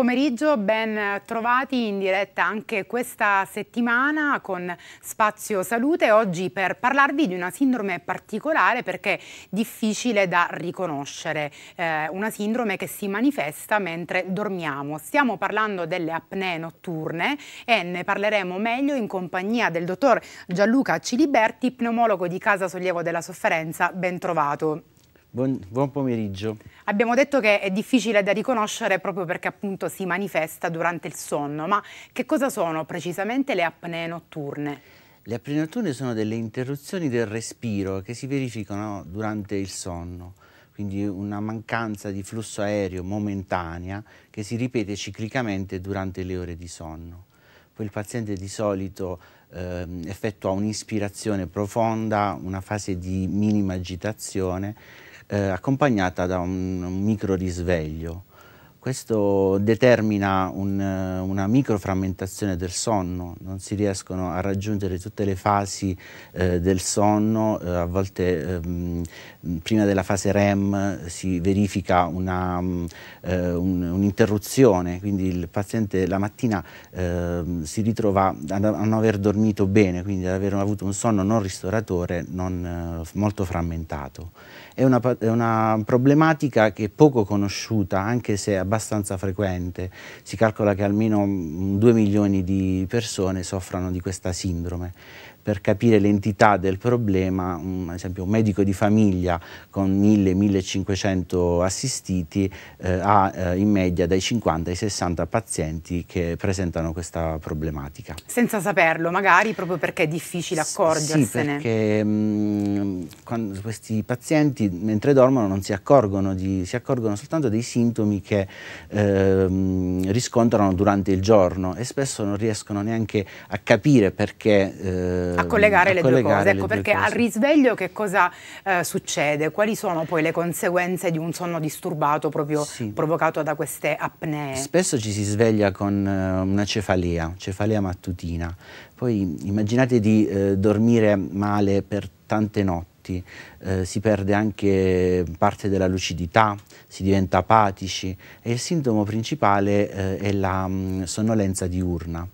pomeriggio, ben trovati in diretta anche questa settimana con Spazio Salute, oggi per parlarvi di una sindrome particolare perché difficile da riconoscere, eh, una sindrome che si manifesta mentre dormiamo. Stiamo parlando delle apnee notturne e ne parleremo meglio in compagnia del dottor Gianluca Ciliberti, pneumologo di Casa Sollievo della Sofferenza, ben trovato. Buon, buon, pomeriggio. Abbiamo detto che è difficile da riconoscere proprio perché appunto si manifesta durante il sonno, ma che cosa sono precisamente le apnee notturne? Le apnee notturne sono delle interruzioni del respiro che si verificano durante il sonno, quindi una mancanza di flusso aereo momentanea che si ripete ciclicamente durante le ore di sonno. Poi il paziente di solito eh, effettua un'ispirazione profonda, una fase di minima agitazione eh, accompagnata da un, un micro risveglio. Questo determina un, eh, una microframmentazione del sonno, non si riescono a raggiungere tutte le fasi eh, del sonno, eh, a volte ehm, prima della fase REM si verifica un'interruzione, eh, un, quindi il paziente la mattina ehm, si ritrova a, non aver dormito bene, quindi ad aver avuto un sonno non ristoratore, non, eh, molto frammentato è una, è una, problematica che è poco conosciuta, anche se è abbastanza frequente. Si calcola che almeno 2 mm, milioni di persone soffrano di questa sindrome per capire l'entità del problema, un, ad esempio un medico di famiglia con 1000-1500 assistiti eh, ha eh, in media dai 50 ai 60 pazienti che presentano questa problematica. Senza saperlo magari proprio perché è difficile accorgersene. Sì, perché mh, mm, questi pazienti mentre dormono non si accorgono, di, si accorgono soltanto dei sintomi che eh, riscontrano durante il giorno e spesso non riescono neanche a capire perché eh, a ehm, collegare a le collegare due cose. Ecco, le ecco due perché cose. al risveglio che cosa eh, succede? Quali sono poi le conseguenze di un sonno disturbato proprio sì. provocato da queste apnee? Spesso ci si sveglia con eh, una cefalea, cefalea mattutina. Poi immaginate di eh, dormire male per tante notti. Eh, si perde anche parte della lucidità, si diventa apatici e il sintomo principale eh, è la mh, mm, sonnolenza diurna.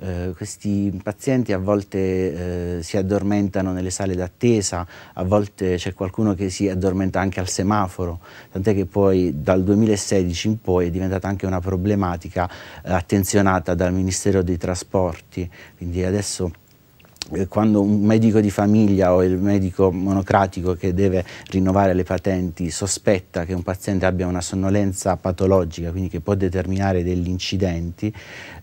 Eh, questi pazienti a volte eh, si addormentano nelle sale d'attesa, a volte c'è qualcuno che si addormenta anche al semaforo, tant'è che poi dal 2016 in poi è diventata anche una problematica eh, attenzionata dal Ministero dei Trasporti, quindi adesso eh, quando un medico di famiglia o il medico monocratico che deve rinnovare le patenti sospetta che un paziente abbia una sonnolenza patologica, quindi che può determinare degli incidenti,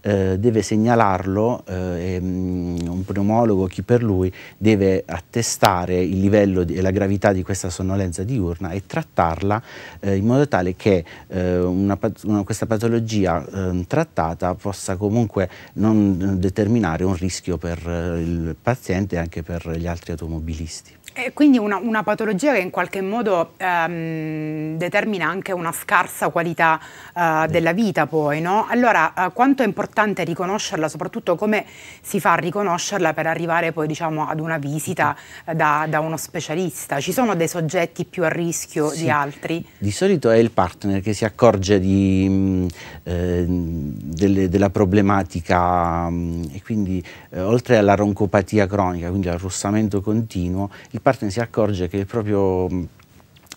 eh, deve segnalarlo eh, e, mm, pneumologo, chi per lui, deve attestare il livello e la gravità di questa sonnolenza diurna e trattarla eh, in modo tale che eh, una, una, questa patologia eh, trattata possa comunque non eh, determinare un rischio per eh, il paziente e anche per gli altri automobilisti. E quindi una, una, patologia che in qualche modo ehm, determina anche una scarsa qualità eh, della vita poi, no? Allora, eh, quanto è importante riconoscerla, soprattutto come si fa a riconoscerla per arrivare poi, diciamo, ad una visita eh, da, da, uno specialista? Ci sono dei soggetti più a rischio sì. di altri? Di solito è il partner che si accorge di, mh, mm, eh, delle, della problematica mh, mm, e quindi eh, oltre alla roncopatia cronica, quindi al russamento continuo, il partner si accorge che il proprio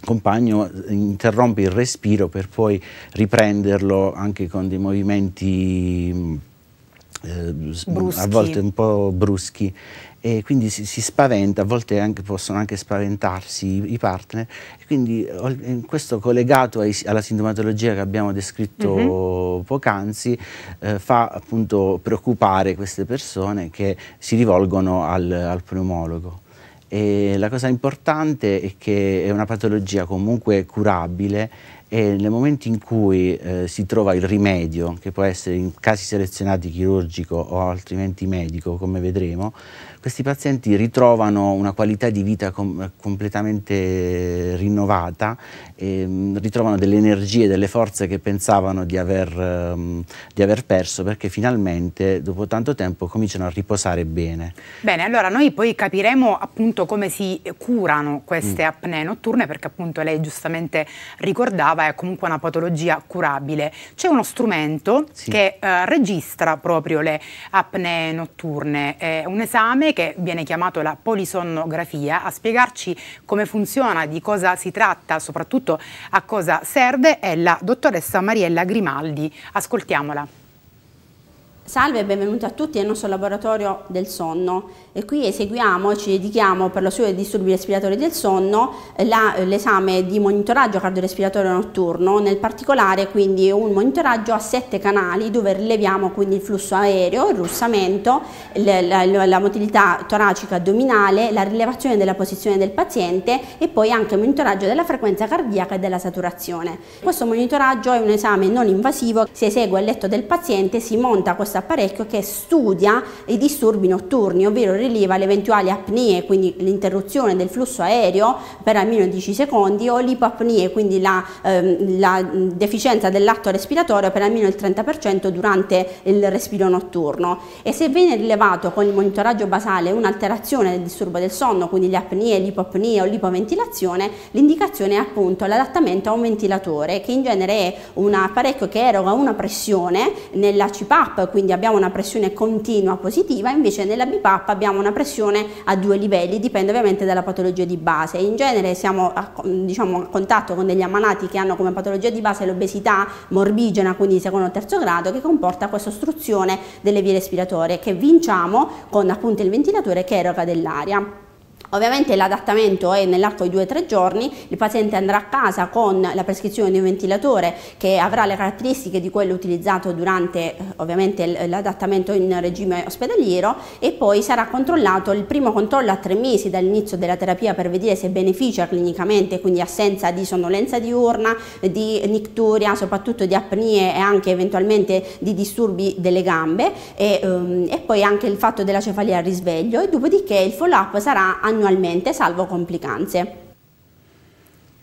compagno interrompe il respiro per poi riprenderlo anche con dei movimenti eh, a volte un po' bruschi e quindi si, si spaventa, a volte anche, possono anche spaventarsi i partner e quindi eh, questo collegato ai, alla sintomatologia che abbiamo descritto mm -hmm. poc'anzi eh, fa appunto preoccupare queste persone che si rivolgono al, al pneumologo. E la cosa importante è che è una patologia comunque curabile e nel momento in cui eh, si trova il rimedio, che può essere in casi selezionati chirurgico o altrimenti medico, come vedremo, questi pazienti ritrovano una qualità di vita com completamente rinnovata, ehm, ritrovano delle energie, delle forze che pensavano di aver, ehm, di aver perso perché finalmente dopo tanto tempo cominciano a riposare bene. Bene, allora noi poi capiremo appunto come si curano queste mm. apnee notturne perché appunto lei giustamente ricordava è comunque una patologia curabile. C'è uno strumento sì. che eh, registra proprio le apnee notturne, è un esame che viene chiamato la polisonnografia, a spiegarci come funziona, di cosa si tratta, soprattutto a cosa serve, è la dottoressa Mariella Grimaldi. Ascoltiamola. Salve e benvenuti a tutti nel nostro laboratorio del sonno e qui eseguiamo e ci dedichiamo per lo studio dei disturbi respiratori del sonno eh, eh, l'esame di monitoraggio cardiorespiratorio notturno, nel particolare quindi un monitoraggio a sette canali dove rileviamo quindi il flusso aereo, il russamento, la, la, la motilità toracica addominale, la rilevazione della posizione del paziente e poi anche il monitoraggio della frequenza cardiaca e della saturazione. Questo monitoraggio è un esame non invasivo, si esegue al letto del paziente, si monta questa apparecchio che studia i disturbi notturni, ovvero rileva le eventuali apnee, quindi l'interruzione del flusso aereo per almeno 10 secondi, o l'ipopnie, quindi la, ehm, la deficienza dell'atto respiratorio per almeno il 30% durante il respiro notturno. E se viene rilevato con il monitoraggio basale un'alterazione del disturbo del sonno, quindi le apnie, l'ipopnie o l'ipoventilazione, l'indicazione è appunto l'adattamento a un ventilatore, che in genere è un apparecchio che eroga una pressione nella CPAP, quindi quindi abbiamo una pressione continua positiva, invece nella BPAP abbiamo una pressione a due livelli, dipende ovviamente dalla patologia di base. In genere siamo a, diciamo, a contatto con degli ammalati che hanno come patologia di base l'obesità morbigena, quindi di secondo o terzo grado, che comporta questa ostruzione delle vie respiratorie che vinciamo con appunto il ventilatore che eroga dell'aria. Ovviamente l'adattamento è nell'arco di 2-3 giorni, il paziente andrà a casa con la prescrizione di un ventilatore che avrà le caratteristiche di quello utilizzato durante eh, ovviamente l'adattamento in regime ospedaliero e poi sarà controllato il primo controllo a 3 mesi dall'inizio della terapia per vedere se beneficia clinicamente, quindi assenza di sonnolenza diurna, di nicturia, soprattutto di apnie e anche eventualmente di disturbi delle gambe e, um, e poi anche il fatto della cefalia al risveglio e dopodiché il follow up sarà annuale annualmente, salvo complicanze.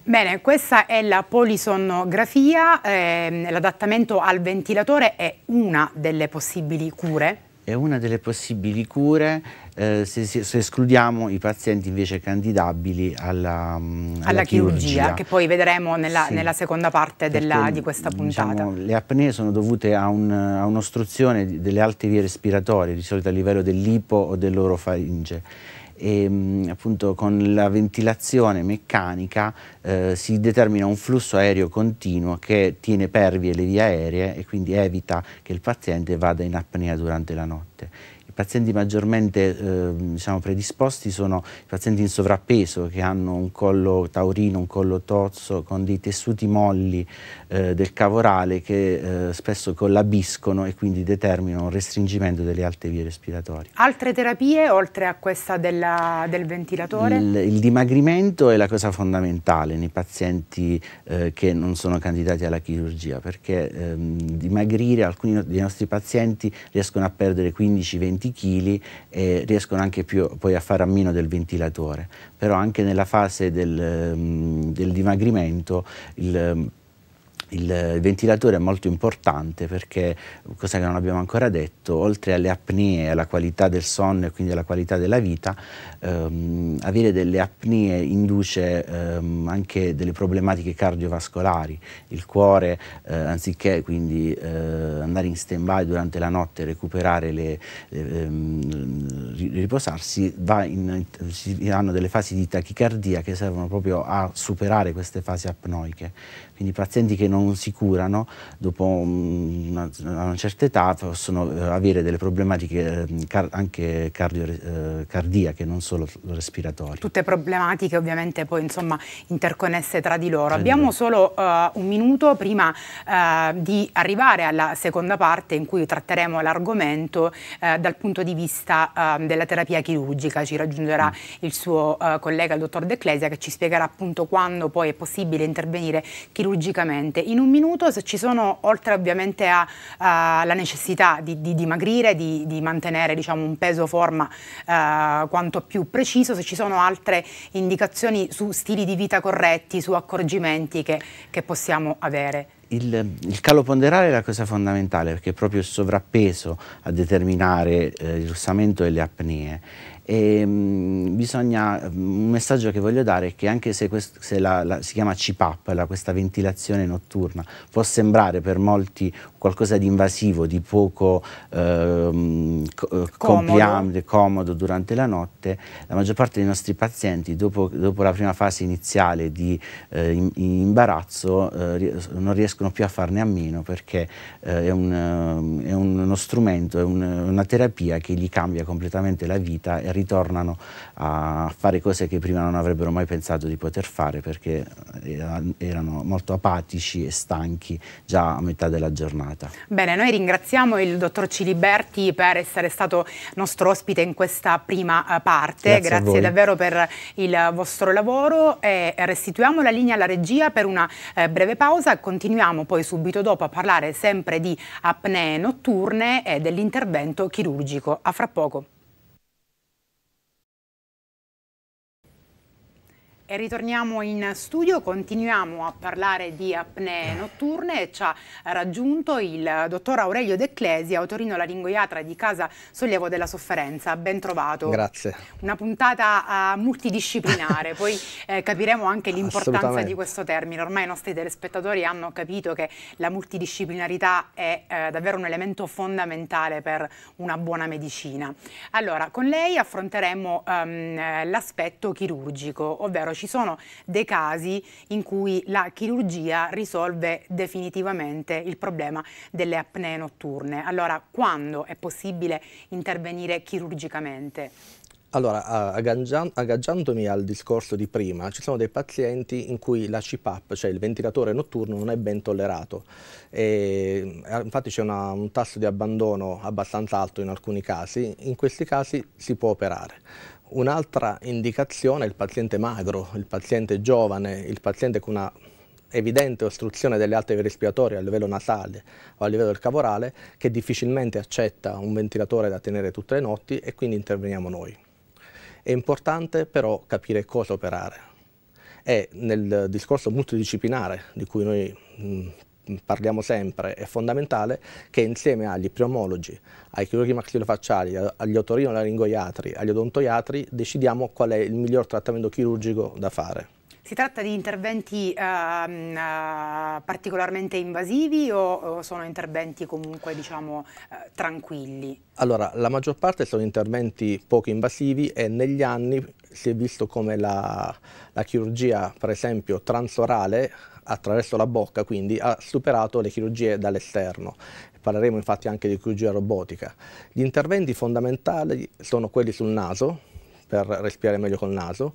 Bene, questa è la polisonografia, ehm, l'adattamento al ventilatore è una delle possibili cure? È una delle possibili cure eh, se, se, escludiamo i pazienti invece candidabili alla, mm, alla, alla chirurgia, chirurgia, che poi vedremo nella, sì, nella seconda parte della, di questa diciamo, puntata. Diciamo, le apnee sono dovute a, un'ostruzione delle alte vie respiratorie, di solito a livello dell'ipo o dell'orofaringe e ehm, appunto con la ventilazione meccanica eh, si determina un flusso aereo continuo che tiene pervie le vie aeree e quindi evita che il paziente vada in apnea durante la notte. I pazienti maggiormente eh, diciamo, predisposti sono i pazienti in sovrappeso che hanno un collo taurino, un collo tozzo con dei tessuti molli eh, del cavorale che eh, spesso collabiscono e quindi determinano un restringimento delle alte vie respiratorie. Altre terapie oltre a questa della, del ventilatore? Il, il, dimagrimento è la cosa fondamentale nei pazienti eh, che non sono candidati alla chirurgia perché ehm, dimagrire alcuni dei nostri pazienti riescono a perdere 15-20 20 kg eh, riescono anche più poi a fare a meno del ventilatore. Però anche nella fase del, ehm, del dimagrimento il ehm, il ventilatore è molto importante perché, cosa che non abbiamo ancora detto, oltre alle apnee, alla qualità del sonno e quindi alla qualità della vita, ehm, avere delle apnee induce ehm, anche delle problematiche cardiovascolari. Il cuore, eh, anziché quindi eh, andare in stand-by durante la notte e recuperare, le, ehm, riposarsi, in, hanno delle fasi di tachicardia che servono proprio a superare queste fasi apnoiche quindi i pazienti che non si curano dopo una, una certa età possono eh, avere delle problematiche mm, car anche cardio, eh, cardiache, non solo respiratorie. Tutte problematiche ovviamente poi insomma interconnesse tra di loro. Tra Abbiamo loro. solo uh, un minuto prima uh, di arrivare alla seconda parte in cui tratteremo l'argomento uh, dal punto di vista ehm, della terapia chirurgica. Ci raggiungerà mm. il suo collega, il dottor De Clesia, che ci spiegherà appunto quando poi è possibile intervenire chirurgicamente chirurgicamente. In un minuto se ci sono, oltre ovviamente alla necessità di, di dimagrire, di, di mantenere diciamo, un peso forma eh, quanto più preciso, se ci sono altre indicazioni su stili di vita corretti, su accorgimenti che, che possiamo avere. Il, il, calo ponderale è la cosa fondamentale perché è proprio il sovrappeso a determinare eh, il russamento e le apnee e, ehm, bisogna, un messaggio che voglio dare è che anche se, quest, se la, la, si chiama CPAP, la, questa ventilazione notturna, può sembrare per molti qualcosa di invasivo, di poco ehm, eh, comodo. comodo durante la notte, la maggior parte dei nostri pazienti dopo, dopo la prima fase iniziale di eh, in, imbarazzo eh, non riescono più a farne a meno perché eh, è, un, ehm, è, uno strumento, è un, una terapia che gli cambia completamente la vita ritornano a fare cose che prima non avrebbero mai pensato di poter fare perché eh, erano molto apatici e stanchi già a metà della giornata. Bene, noi ringraziamo il dottor Ciliberti per essere stato nostro ospite in questa prima eh, parte, grazie, grazie davvero per il vostro lavoro e restituiamo la linea alla regia per una eh, breve pausa, continuiamo poi subito dopo a parlare sempre di apnee notturne e dell'intervento chirurgico. A fra poco. E ritorniamo in studio, continuiamo a parlare di apnee notturne e ci ha raggiunto il dottor Aurelio D'Ecclesi, autorino laringoiatra di Casa Sollievo della Sofferenza. Ben trovato. Grazie. Una puntata uh, multidisciplinare, poi eh, capiremo anche l'importanza di questo termine. Ormai i nostri telespettatori hanno capito che la multidisciplinarità è eh, davvero un elemento fondamentale per una buona medicina. Allora, con lei affronteremo um, l'aspetto chirurgico, ovvero ci sono dei casi in cui la chirurgia risolve definitivamente il problema delle apnee notturne. Allora, quando è possibile intervenire chirurgicamente? Allora, agganciandomi al discorso di prima, ci sono dei pazienti in cui la CPAP, cioè il ventilatore notturno, non è ben tollerato. E, eh, infatti c'è un tasso di abbandono abbastanza alto in alcuni casi, in questi casi si può operare. Un'altra indicazione è il paziente magro, il paziente giovane, il paziente con una evidente ostruzione delle alte respiratorie a livello nasale o a livello del cavorale che difficilmente accetta un ventilatore da tenere tutte le notti e quindi interveniamo noi. È importante però capire cosa operare e nel discorso multidisciplinare di cui noi mh, parliamo sempre, è fondamentale che insieme agli priomologi, ai chirurghi maxillofacciali, agli otorinolaringoiatri, agli odontoiatri decidiamo qual è il miglior trattamento chirurgico da fare. Si tratta di interventi uh, uh, particolarmente invasivi o, o, sono interventi comunque diciamo, uh, tranquilli? Allora, la maggior parte sono interventi poco invasivi e negli anni si è visto come la, la chirurgia, per esempio, transorale attraverso la bocca, quindi ha superato le chirurgie dall'esterno. Parleremo infatti anche di chirurgia robotica. Gli interventi fondamentali sono quelli sul naso, per respirare meglio col naso,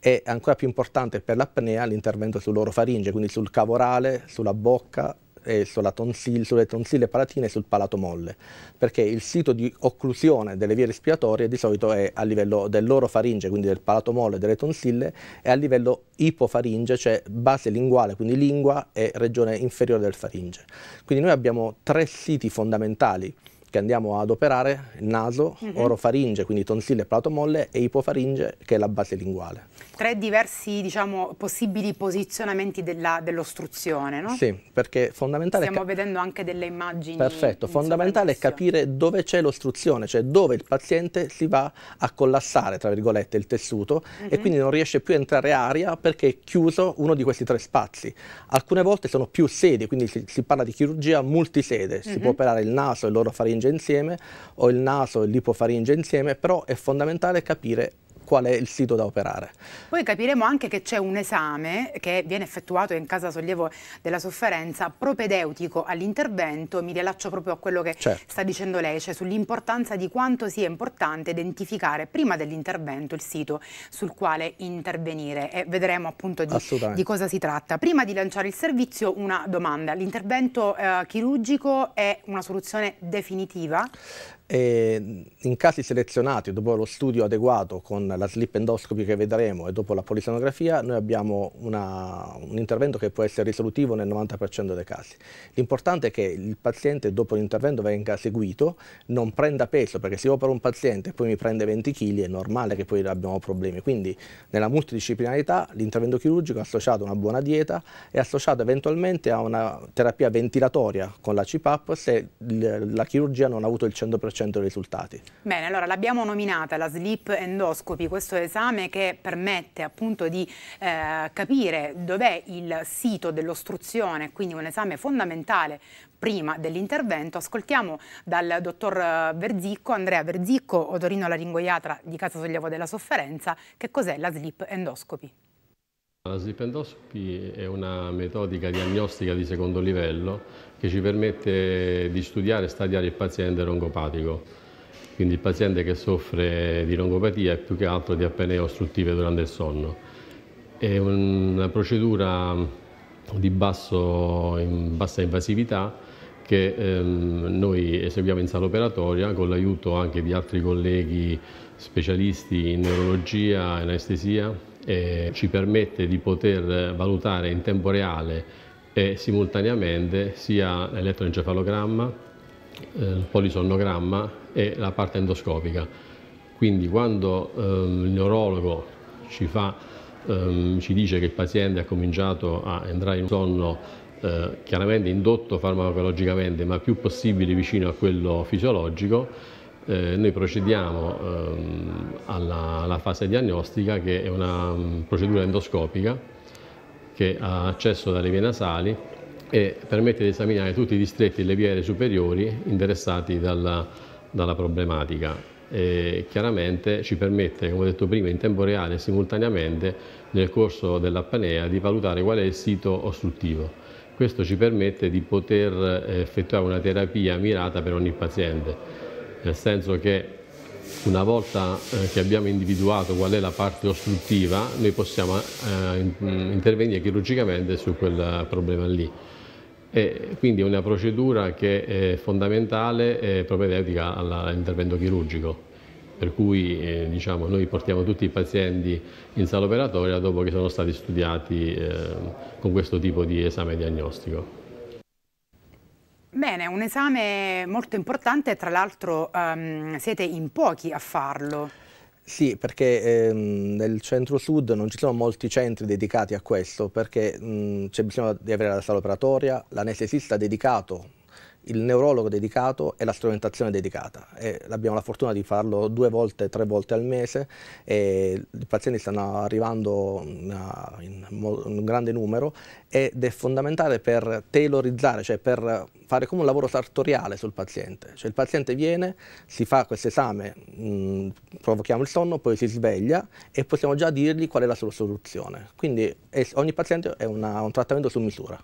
e ancora più importante per l'apnea l'intervento sull'orofaringe, quindi sul cavorale, sulla bocca è sulla tonsil, sulle tonsille palatine e sul palato molle, perché il sito di occlusione delle vie respiratorie di solito è a livello dell'orofaringe, quindi del palato molle e delle tonsille, e a livello ipofaringe, cioè base linguale, quindi lingua e regione inferiore del faringe. Quindi noi abbiamo tre siti fondamentali che andiamo ad operare, naso, uh mhm. -huh. orofaringe, quindi tonsille e palato molle, e ipofaringe, che è la base linguale tre diversi diciamo, possibili posizionamenti dell'ostruzione. no? Sì, perché fondamentale... Stiamo vedendo anche delle immagini. Perfetto, fondamentale è capire dove c'è l'ostruzione, cioè dove il paziente si va a collassare, tra virgolette, il tessuto uh -huh. e mhm. quindi non riesce più a entrare aria perché è chiuso uno di questi tre spazi. Alcune volte sono più sedi, quindi si, si parla di chirurgia multisede, uh -huh. si può mhm. operare il naso e l'orofaringe insieme o il naso e l'ipofaringe insieme, però è fondamentale capire qual è il sito da operare. Poi capiremo anche che c'è un esame che viene effettuato in casa sollievo della sofferenza propedeutico all'intervento, mi rilaccio proprio a quello che certo. sta dicendo lei, cioè sull'importanza di quanto sia importante identificare prima dell'intervento il sito sul quale intervenire e vedremo appunto di, di, cosa si tratta. Prima di lanciare il servizio una domanda, l'intervento eh, chirurgico è una soluzione definitiva? in casi selezionati, dopo lo studio adeguato con la slip endoscopy che vedremo e dopo la polisonografia, noi abbiamo una, un intervento che può essere risolutivo nel 90% dei casi. L'importante è che il paziente dopo l'intervento venga seguito, non prenda peso, perché se io opero un paziente e poi mi prende 20 kg è normale che poi abbiamo problemi. Quindi nella multidisciplinarità l'intervento chirurgico è associato a una buona dieta e associato eventualmente a una terapia ventilatoria con la CPAP se la chirurgia non ha avuto il 100% 100 risultati. Bene, allora l'abbiamo nominata la Sleep endoscopy, questo esame che permette appunto di eh, capire dov'è il sito dell'ostruzione, quindi un esame fondamentale prima dell'intervento. Ascoltiamo dal dottor Verzicco, Andrea Verzicco, otorino laringoiatra di Casa Sollievo della Sofferenza, che cos'è la Sleep endoscopy. La slipendoscopy è una metodica diagnostica di secondo livello che ci permette di studiare e stadiare il paziente longopatico, quindi il paziente che soffre di longopatia e più che altro di apnee ostruttive durante il sonno. È una procedura di basso, in bassa invasività che ehm, noi eseguiamo in sala operatoria con l'aiuto anche di altri colleghi specialisti in neurologia e anestesia eh, ci permette di poter valutare in tempo reale e simultaneamente sia l'elettroencefalogramma, eh, il polisonnogramma e la parte endoscopica. Quindi quando ehm, il neurologo ci, fa, ehm, ci, dice che il paziente ha cominciato a entrare in un sonno eh, chiaramente indotto farmacologicamente ma più possibile vicino a quello fisiologico, eh, noi procediamo ehm, alla, alla, fase diagnostica che è una um, procedura endoscopica che ha accesso dalle vie nasali e permette di esaminare tutti i distretti e le vie superiori interessati dalla, dalla problematica e chiaramente ci permette, come ho detto prima, in tempo reale e simultaneamente nel corso dell'apnea di valutare qual è il sito ostruttivo. Questo ci permette di poter eh, effettuare una terapia mirata per ogni paziente nel senso che una volta eh, che abbiamo individuato qual è la parte ostruttiva, noi possiamo eh, mm, intervenire chirurgicamente su quel problema lì. E quindi è una procedura che è fondamentale e propedeutica all'intervento chirurgico per cui eh, diciamo, noi portiamo tutti i pazienti in sala operatoria dopo che sono stati studiati eh, con questo tipo di esame diagnostico. Bene, un esame molto importante, tra l'altro um, siete in pochi a farlo. Sì, perché ehm, nel centro-sud non ci sono molti centri dedicati a questo, perché c'è bisogno di avere la sala operatoria, l'anestesista dedicato il neurologo dedicato e la strumentazione dedicata. E abbiamo la fortuna di farlo due volte, tre volte al mese e i pazienti stanno arrivando mm, in un grande numero ed è fondamentale per tailorizzare, cioè per fare come un lavoro sartoriale sul paziente. Cioè il paziente viene, si fa questo esame, mm, provochiamo il sonno, poi si sveglia e possiamo già dirgli qual è la sua soluzione. Quindi ogni paziente è una, un trattamento su misura.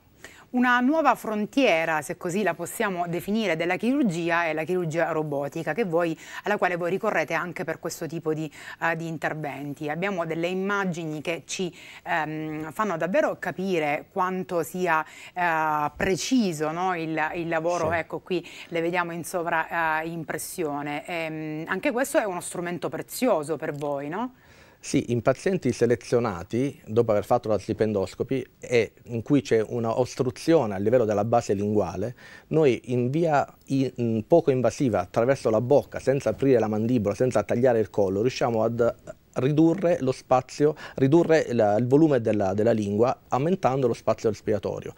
Una nuova frontiera, se così la possiamo definire, della chirurgia è la chirurgia robotica, voi, alla quale voi ricorrete anche per questo tipo di, uh, di interventi. Abbiamo delle immagini che ci um, fanno davvero capire quanto sia uh, preciso no? il, il, lavoro, sì. ecco qui le vediamo in sovraimpressione. Eh, uh, ehm, anche questo è uno strumento prezioso per voi, no? Sì, in pazienti selezionati, dopo aver fatto la stipendoscopi e in cui c'è una ostruzione a livello della base linguale, noi in via in mm, poco invasiva, attraverso la bocca, senza aprire la mandibola, senza tagliare il collo, riusciamo ad ridurre lo spazio, ridurre il, il volume della, della lingua, aumentando lo spazio respiratorio.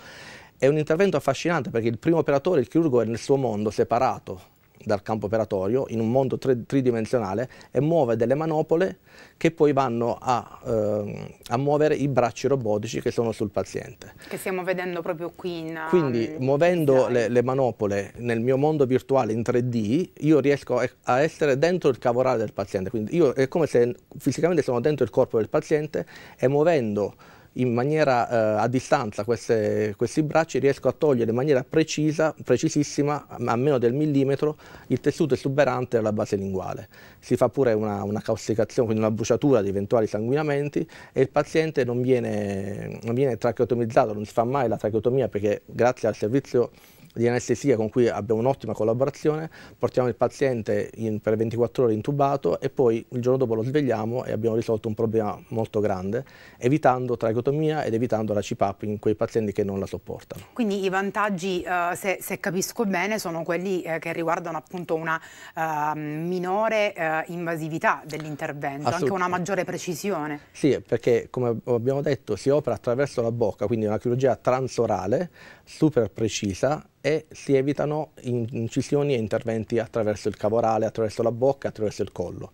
È un intervento affascinante perché il primo operatore, il chirurgo, è nel suo mondo separato dal campo operatorio in un mondo tridimensionale e muove delle manopole che poi vanno a, eh, a, muovere i bracci robotici che sono sul paziente. Che stiamo vedendo proprio qui in... Quindi um, muovendo le, le, manopole nel mio mondo virtuale in 3D io riesco a essere dentro il cavorale del paziente, quindi io è come se fisicamente sono dentro il corpo del paziente e muovendo in maniera eh, a distanza queste, questi bracci riesco a togliere in maniera precisa, precisissima, a meno del millimetro, il tessuto esuberante alla base linguale. Si fa pure una, una causticazione, quindi una bruciatura di eventuali sanguinamenti e il paziente non viene, non viene tracheotomizzato, non si fa mai la tracheotomia perché grazie al servizio di anestesia con cui abbiamo un'ottima collaborazione, portiamo il paziente in, per 24 ore intubato e poi il giorno dopo lo svegliamo e abbiamo risolto un problema molto grande, evitando tracheotomia ed evitando la CPAP in quei pazienti che non la sopportano. Quindi i vantaggi, eh, se, se, capisco bene, sono quelli eh, che riguardano appunto una ehm, eh, minore invasività dell'intervento, anche una maggiore precisione. Sì, perché come abbiamo detto si opera attraverso la bocca, quindi una chirurgia transorale super precisa e si evitano incisioni e interventi attraverso il cavorale, attraverso la bocca, attraverso il collo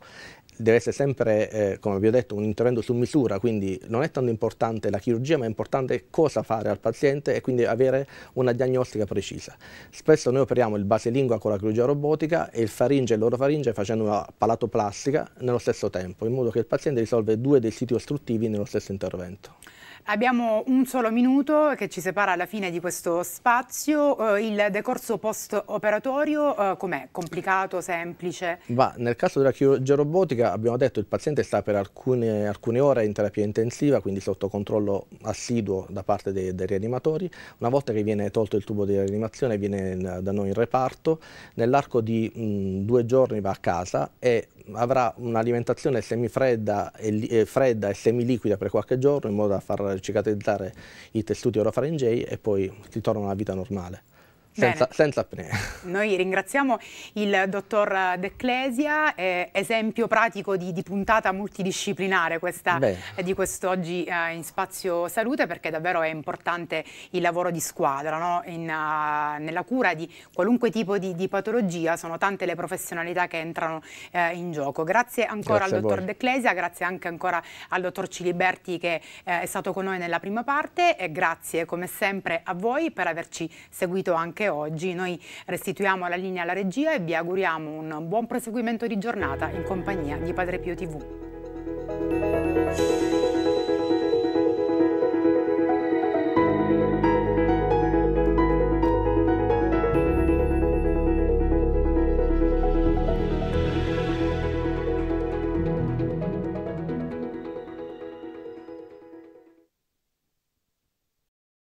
deve essere sempre, eh, come vi ho detto, un intervento su misura, quindi non è tanto importante la chirurgia, ma è importante cosa fare al paziente e quindi avere una diagnostica precisa. Spesso noi operiamo il basilingua con la chirurgia robotica e il faringe e l'orofaringe facendo una palatoplastica nello stesso tempo, in modo che il paziente risolve due dei siti ostruttivi nello stesso intervento. Abbiamo un solo minuto che ci separa alla fine di questo spazio. Eh, il decorso post-operatorio eh, com'è? Complicato, semplice? Va, nel caso della chirurgia robotica abbiamo detto che il paziente sta per alcune, alcune, ore in terapia intensiva, quindi sotto controllo assiduo da parte dei, dei, rianimatori. Una volta che viene tolto il tubo di rianimazione viene da noi in reparto, nell'arco di mh, mm, due giorni va a casa e avrà un'alimentazione semifredda e, eh, fredda e semiliquida per qualche giorno in modo da far cicatrizzare i tessuti orofaringei e poi ritorna alla vita normale senza, senza, apnea. Noi ringraziamo il dottor D'Ecclesia, eh, esempio pratico di, di puntata multidisciplinare questa, eh, di quest'oggi eh, in Spazio Salute perché davvero è importante il lavoro di squadra no? in, uh, nella cura di qualunque tipo di, di, patologia, sono tante le professionalità che entrano eh, in gioco. Grazie ancora grazie al dottor D'Ecclesia, grazie anche ancora al dottor Ciliberti che eh, è stato con noi nella prima parte e grazie come sempre a voi per averci seguito anche anche oggi. Noi restituiamo la linea alla regia e vi auguriamo un buon proseguimento di giornata in compagnia di Padre Pio TV.